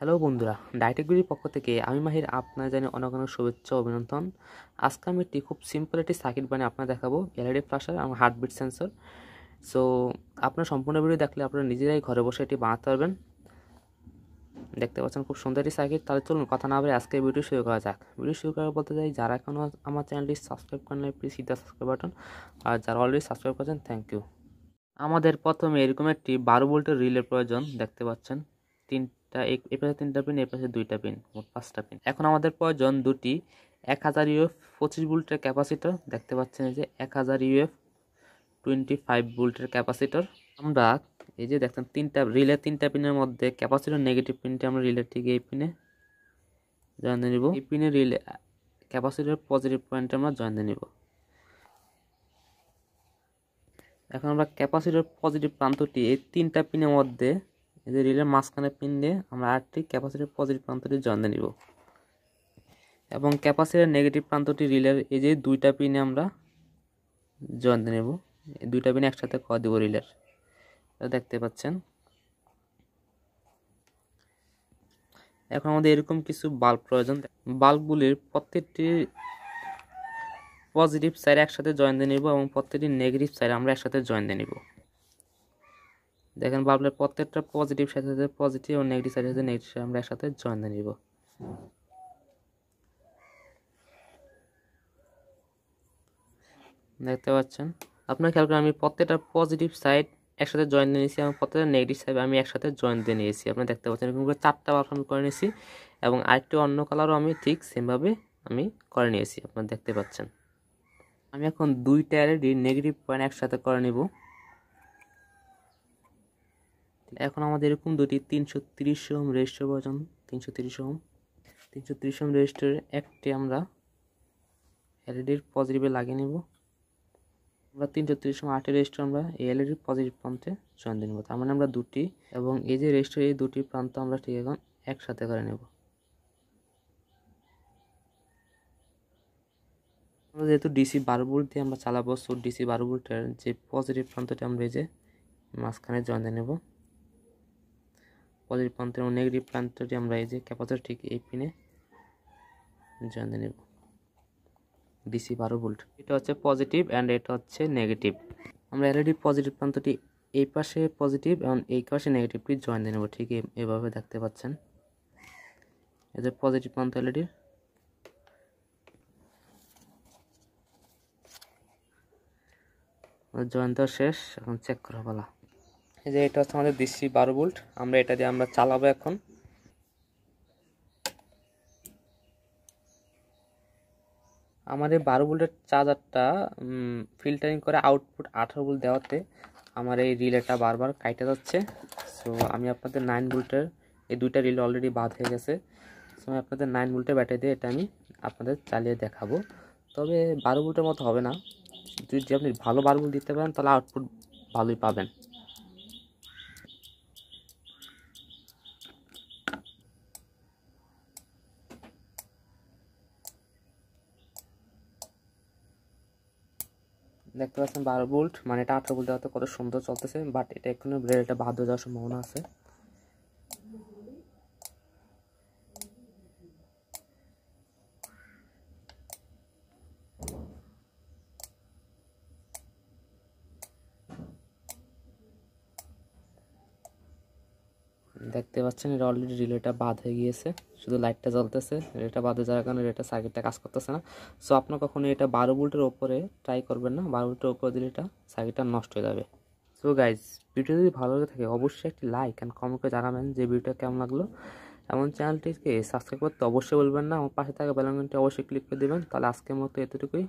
hello বন্ধুরা ডায়েটেকগুলির পক্ষ থেকে আমি মাহির আপনার জানি অনেক অনেক শুভেচ্ছা অভিনন্দন আজকে আমি একটি খুব সিম্পল একটি সার্কিট বানিয়ে আপনার দেখাবো এলইডি ফ্লাশার এবং হার্টবিট সেন্সর সো আপনার সম্পূর্ণ ভিডিও দেখলে আপনারা নিজেরাই ঘরে বসে এটি বানাতে পারবেন দেখতে পাচ্ছেন খুব সুন্দর একটি সার্কিট তাহলে চলুন কথা না বলে আজকে ভিডিও শুরু করা যাক ভিডিও শুরু করার বলতে চাই যারা এখনও আমার চ্যানেলটি সাবস্ক্রাইব করেন প্লিজ সিধা সাবস্ক্রাইব বাটন আর যারা অলরেডি সাবস্ক্রাইব করেছেন থ্যাংক ইউ আমাদের প্রথমে এরকম একটি বারো ভোল্টের রিলের প্রয়োজন দেখতে পাচ্ছেন তিন এটা এ পাশে তিনটা পিন এ পাশে দুইটা পিন মোট পাঁচটা পিন এখন আমাদের প্রয়োজন দুটি এক হাজার ইউএফ পঁচিশ ভোল্টের ক্যাপাসিটর দেখতে পাচ্ছেন যে এক হাজার ইউএফ টোয়েন্টি ফাইভ ভোল্টের ক্যাপাসিটর আমরা এই যে দেখছেন তিনটা রিলে তিনটা পিনের মধ্যে ক্যাপাসিটর নেগেটিভ পিনটি আমরা রিলে ঠিক এই পিনে জয়েন নিব এই পিনে রিলে ক্যাপাসিটর পজিটিভ পয়েন্টে আমরা জয়েন নিব এখন আমরা ক্যাপাসিটর পজিটিভ প্রান্তটি এই তিনটা পিনের মধ্যে এই যে রিলের মাঝখানে পিন দিয়ে আমরা আটটি ক্যাপাসিটির পজিটিভ প্রান্তটি জয়েন্টে নিব এবং ক্যাপাসিটির নেগেটিভ প্রান্তটি রিলের এই যে দুইটা পিনে আমরা জয়েন্টে নেব এই দুইটা পিন একসাথে খাওয়া দেবো রিলের দেখতে পাচ্ছেন এখন আমাদের এরকম কিছু বাল্ব প্রয়োজন বাল্বগুলির প্রত্যেকটি পজিটিভ সাইড একসাথে জয়েন দিয়ে নিব এবং প্রত্যেকটি নেগেটিভ সাইড আমরা একসাথে জয়েন দিয়ে নিব দেখেন বাবলের প্রত্যেকটা পজিটিভ সাইড হচ্ছে পজিটিভ ও নেগেটিভ সাইড হচ্ছে নেগেটিভ সাইড আমরা একসাথে জয়েন দিয়ে নিব দেখতে পাচ্ছেন আপনার খেয়াল করেন আমি প্রত্যেকটা পজিটিভ সাইড একসাথে জয়েন দিয়ে নিয়েছি এবং প্রত্যেকটা নেগেটিভ সাইড আমি একসাথে জয়েন দিয়ে নিয়েছি আপনি দেখতে পাচ্ছেন এরকম করে চারটা বাল্ব করে নিয়েছি এবং আরেকটি অন্য কালারও আমি ঠিক সেমভাবে আমি করে নিয়েছি আপনারা দেখতে পাচ্ছেন আমি এখন দুই টায়ারেরই নেগেটিভ পয়েন্ট একসাথে করে নেব এখন আমাদের এরকম দুটি তিনশো তিরিশ ওম রেজিস্টার প্রয়োজন তিনশো তিরিশ ওম তিনশো তিরিশ ওম রেজিস্টার একটি আমরা e এলইডির পজিটিভে লাগিয়ে নেব আমরা তিনশো তিরিশ ওম আটের রেজিস্টার আমরা এই এলইডি পজিটিভ প্রান্তে জয়েন দিয়ে নেব তার মানে আমরা দুটি এবং এই যে রেজিস্টার এই দুটি প্রান্ত আমরা ঠিক এখন একসাথে করে নেব আমরা যেহেতু ডিসি বারো ভোল্ট দিয়ে আমরা চালাবো সো ডিসি বারো ভোল্টের যে পজিটিভ প্রান্তটি আমরা এই যে মাঝখানে জয়েন দিয়ে নেব পজিটিভ প্রান্তের এবং নেগেটিভ প্রান্তটি আমরা এই যে ক্যাপাসিটার ঠিক এই পিনে জানতে নেব ডিসি বারো ভোল্ট এটা হচ্ছে পজিটিভ অ্যান্ড এটা হচ্ছে নেগেটিভ আমরা এলইডি পজিটিভ প্রান্তটি এই পাশে পজিটিভ এবং এই পাশে নেগেটিভটি জয়েন দিয়ে নেব ঠিক এভাবে দেখতে পাচ্ছেন এদের পজিটিভ প্রান্ত এলইডি জয়েন্ট শেষ এখন চেক করা বলা এই যে এটা হচ্ছে আমাদের দিচ্ছি বারো বোল্ট আমরা এটা দিয়ে আমরা চালাবো এখন আমার এই বারো বোল্টের চার্জারটা ফিল্টারিং করে আউটপুট আঠারো বোল্ট দেওয়াতে আমার এই রিলেটা বারবার কাইটে যাচ্ছে সো আমি আপনাদের নাইন বোল্টের এই দুইটা রিলে অলরেডি বাদ হয়ে গেছে সো আমি আপনাদের নাইন বোল্টের ব্যাটারি দিয়ে এটা আমি আপনাদের চালিয়ে দেখাবো তবে বারো বোল্টের মতো হবে না যদি আপনি ভালো বারো বোল্ট দিতে পারেন তাহলে আউটপুট ভালোই পাবেন দেখতে পাচ্ছেন বারো বোল্ট মানে এটা আঠারো ভোল্ট কত সুন্দর চলতেছে বাট এটা এক্ষুনি ব্লেড এটা বাদ হয়ে যাওয়ার সম্ভাবনা আছে দেখতে পাচ্ছেন এটা অলরেডি রিলেটা বাদ হয়ে গিয়েছে শুধু লাইটটা জ্বলতেছে রিলেটা বাদ হয়ে যাওয়ার কারণে রিলেটা সার্কিটটা কাজ করতেছে না সো আপনার কখনো এটা বারো ভোল্টের ওপরে ট্রাই করবেন না বারো ভোল্টের ওপরে দিলে এটা সার্কিটটা নষ্ট হয়ে যাবে সো গাইজ ভিডিও যদি ভালো লাগে থাকে অবশ্যই একটি লাইক অ্যান্ড কমেন্ট করে জানাবেন যে ভিডিওটা কেমন লাগলো এমন চ্যানেলটিকে সাবস্ক্রাইব করতে অবশ্যই বলবেন না আমার পাশে থাকা বেলাঙ্গনটি অবশ্যই ক্লিক করে দেবেন তাহলে আজকের মতো এতটুকুই